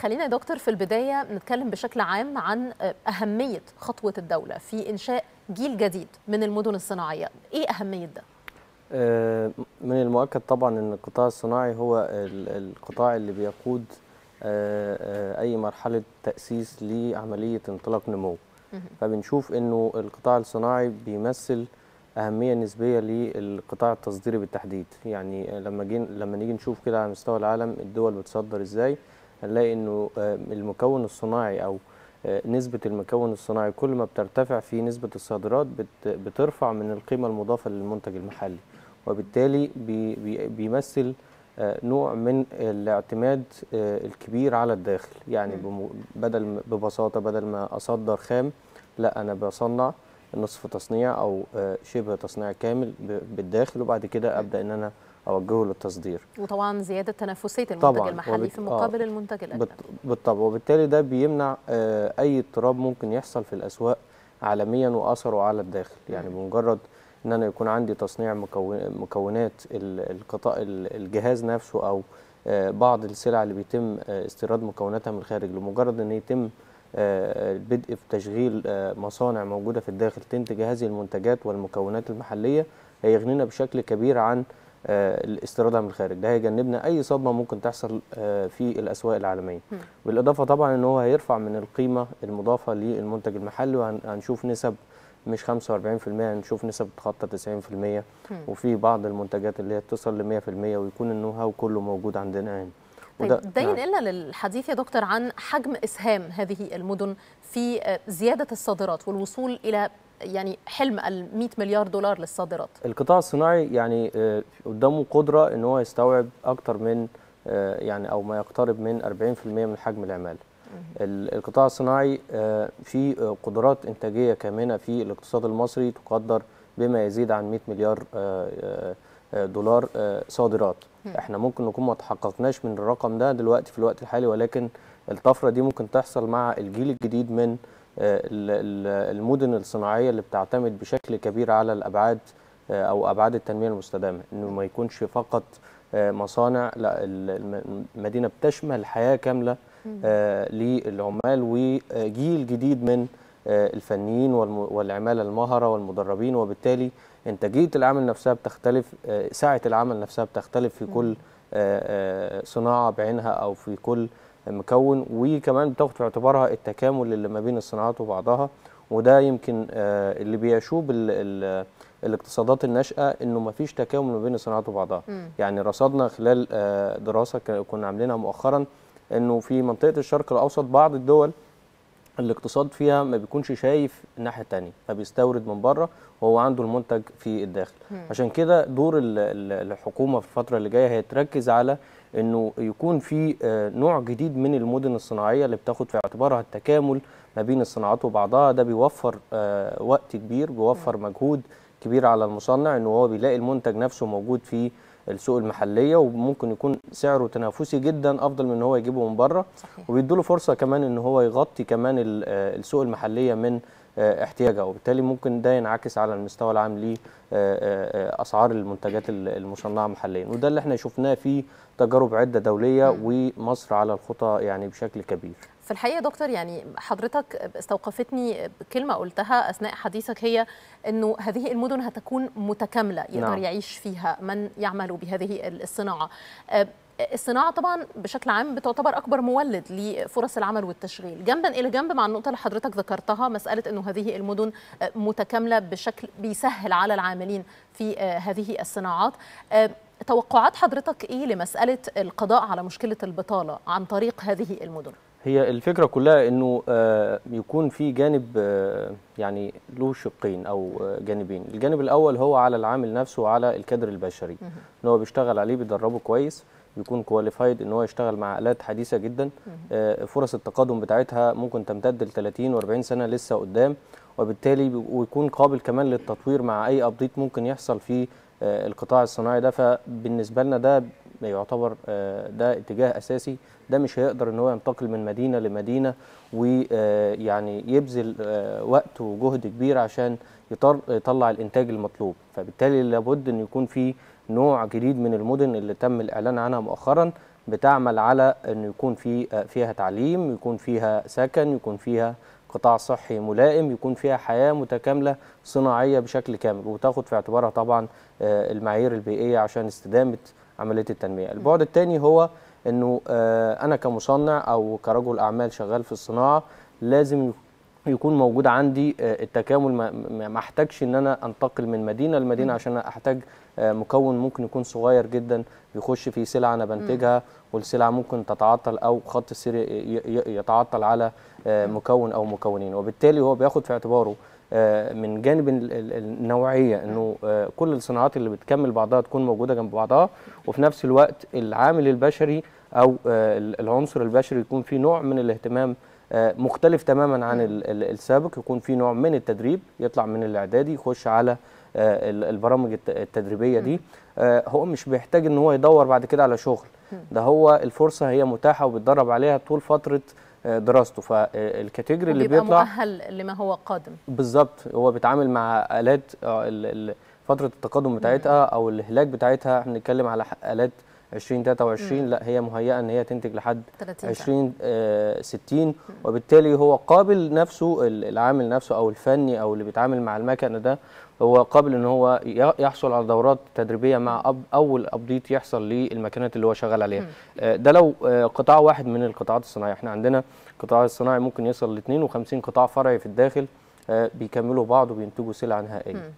خلينا يا دكتور في البداية نتكلم بشكل عام عن آه، أهمية خطوة الدولة في إنشاء جيل جديد من المدن الصناعية إيه أهمية ده؟ آه، من المؤكد طبعا أن القطاع الصناعي هو القطاع اللي بيقود آه، أي مرحلة تأسيس لعملية انطلاق نمو فبنشوف أنه القطاع الصناعي بيمثل أهمية نسبية للقطاع التصديري بالتحديد يعني لما جين لما نيجي نشوف كده على مستوى العالم الدول بتصدر إزاي هنلاقي انه آه، المكون الصناعي او آه، نسبة المكون الصناعي كل ما بترتفع في نسبة الصادرات بترفع من القيمة المضافة للمنتج المحلي وبالتالي بيمثل آه، نوع من الاعتماد الكبير على الداخل يعني بدل ببساطة بدل ما أصدر خام لا أنا بصنع نصف تصنيع أو شبه تصنيع كامل بالداخل وبعد كده أبدأ إن أنا اوجهه للتصدير وطبعا زياده تنافسيه المنتج طبعاً المحلي وبت... في آه. مقابل آه المنتج الاجنبي بت... بالطبع وبالتالي ده بيمنع آه اي اضطراب ممكن يحصل في الاسواق عالميا واثره على الداخل يعني بمجرد ان انا يكون عندي تصنيع مكونات القطاع الجهاز نفسه او آه، بعض السلع اللي بيتم آه، استيراد مكوناتها من الخارج لمجرد ان يتم البدء في تشغيل مصانع موجوده في الداخل تنتج هذه المنتجات والمكونات المحليه هيغنينا بشكل كبير عن آه، الاستيرادها من الخارج ده هيجنبنا اي صدمه ممكن تحصل آه، في الاسواق العالميه بالاضافه طبعا ان هو هيرفع من القيمه المضافه للمنتج المحلي وهنشوف نسب مش 45% هنشوف نسب تتخطى 90% وفي بعض المنتجات اللي هي تصل ل 100% ويكون النو هاو كله موجود عندنا هنا طيب ده ينقلنا نعم. للحديث يا دكتور عن حجم اسهام هذه المدن في آه، زياده الصادرات والوصول الى يعني حلم ال 100 مليار دولار للصادرات القطاع الصناعي يعني آه، قدامه قدره ان هو يستوعب اكتر من آه، يعني او ما يقترب من 40% من حجم العمال القطاع الصناعي آه، في قدرات انتاجيه كامنه في الاقتصاد المصري تقدر بما يزيد عن 100 مليار دولار صادرات احنا ممكن نكون ما تحققناش من الرقم ده دلوقتي في الوقت الحالي ولكن الطفره دي ممكن تحصل مع الجيل الجديد من المدن الصناعيه اللي بتعتمد بشكل كبير على الابعاد آه، او ابعاد التنميه المستدامه انه ما يكونش فقط آه، مصانع لا المدينه بتشمل حياه كامله آه، للعمال وجيل جديد من الفنيين والعماله المهره والمدربين وبالتالي انتاجيه العمل نفسها بتختلف ساعه العمل نفسها بتختلف في كل صناعه بعينها او في كل مكون وكمان بتاخد في اعتبارها التكامل اللي ما بين الصناعات وبعضها وده يمكن آه، اللي بيشوب الاقتصادات الناشئه انه ما فيش تكامل ما بين الصناعات وبعضها م. يعني رصدنا خلال آه، دراسه كنا عاملينها مؤخرا انه في منطقه الشرق الاوسط بعض الدول الاقتصاد فيها ما بيكونش شايف الناحيه الثانيه فبيستورد من بره وهو عنده المنتج في الداخل م. عشان كده دور الحكومه في الفتره اللي جايه هي تركز على انه يكون في آه، نوع جديد من المدن الصناعيه اللي بتاخد في اعتبارها التكامل ما بين الصناعات وبعضها ده بيوفر آه، وقت كبير بيوفر مجهود كبير على المصنع ان هو بيلاقي المنتج نفسه موجود في السوق المحليه وممكن يكون سعره تنافسي جدا افضل من ان هو يجيبه من بره وبيدوا له فرصه كمان ان هو يغطي كمان آه، السوق المحليه من آه، احتياجها وبالتالي ممكن ده ينعكس على المستوى العام لاسعار آه، آه، المنتجات المصنعه محليا وده اللي احنا شفناه في تجارب عده دوليه ومصر على الخطى يعني بشكل كبير في الحقيقه دكتور يعني حضرتك استوقفتني كلمه قلتها اثناء حديثك هي انه هذه المدن هتكون متكامله يقدر نعم. يعيش فيها من يعمل بهذه الصناعه الصناعه طبعا بشكل عام بتعتبر اكبر مولد لفرص العمل والتشغيل جنبا الى جنب مع النقطه اللي حضرتك ذكرتها مساله انه هذه المدن آه، متكامله بشكل بيسهل على العاملين في آه، هذه الصناعات آه، توقعات حضرتك ايه لمساله القضاء على مشكله البطاله عن طريق هذه المدن هي الفكره كلها انه يكون في جانب يعني له شقين او جانبين الجانب الاول هو على العامل نفسه وعلى الكادر البشري ان هو بيشتغل عليه بيدربه كويس بيكون كواليفايد ان هو يشتغل مع الات حديثه جدا آه، فرص التقدم بتاعتها ممكن تمتد ل 30 و40 سنه لسه قدام وبالتالي ويكون قابل كمان للتطوير مع اي ابديت ممكن يحصل في آه، القطاع الصناعي ده فبالنسبه لنا ده يعتبر آه، ده اتجاه اساسي ده مش هيقدر ان هو ينتقل من مدينه لمدينه ويعني يبذل وقت وجهد كبير عشان يطلع الانتاج المطلوب فبالتالي لابد ان يكون في نوع جديد من المدن اللي تم الإعلان عنها مؤخرا بتعمل على انه يكون في فيها تعليم يكون فيها سكن يكون فيها قطاع صحي ملائم يكون فيها حياة متكاملة صناعية بشكل كامل وتاخد في اعتبارها طبعا آه، المعايير البيئية عشان استدامة عملية التنمية البعد الثاني هو أنه آه، أنا كمصنع أو كرجل أعمال شغال في الصناعة لازم يكون موجود عندي آه، التكامل ما احتاجش ان انا انتقل من مدينه لمدينه عشان احتاج آه، مكون ممكن يكون صغير جدا بيخش في سلعه انا بنتجها والسلعه ممكن تتعطل او خط السير يتعطل على آه، مكون او مكونين وبالتالي هو بياخد في اعتباره من جانب النوعيه انه كل الصناعات اللي بتكمل بعضها تكون موجوده جنب بعضها وفي نفس الوقت العامل البشري او العنصر البشري يكون فيه نوع من الاهتمام آه، مختلف تماما عن السابق يكون في نوع من التدريب يطلع من الاعدادي يخش على آه، البرامج التدريبيه دي آه، هو مش بيحتاج ان هو يدور بعد كده على شغل ده هو الفرصه هي متاحه وبيتدرب عليها طول فتره دراسته فالكاتيجوري اللي بيطلع مؤهل لما هو قادم بالظبط هو بيتعامل مع الات فتره التقدم بتاعتها او الهلاك بتاعتها احنا بنتكلم على الات 2023 لا هي مهيئه ان هي تنتج لحد 2060 آه، وبالتالي هو قابل نفسه العامل نفسه او الفني او اللي بيتعامل مع المكنه ده هو قابل ان هو يحصل على دورات تدريبيه مع أب اول ابديت يحصل للمكنات اللي هو شغال عليها آه، ده لو آه، قطاع واحد من القطاعات الصناعيه احنا عندنا القطاع الصناعي ممكن يصل ل 52 قطاع فرعي في الداخل بيكملوا بعض وبينتجوا سلع نهائيه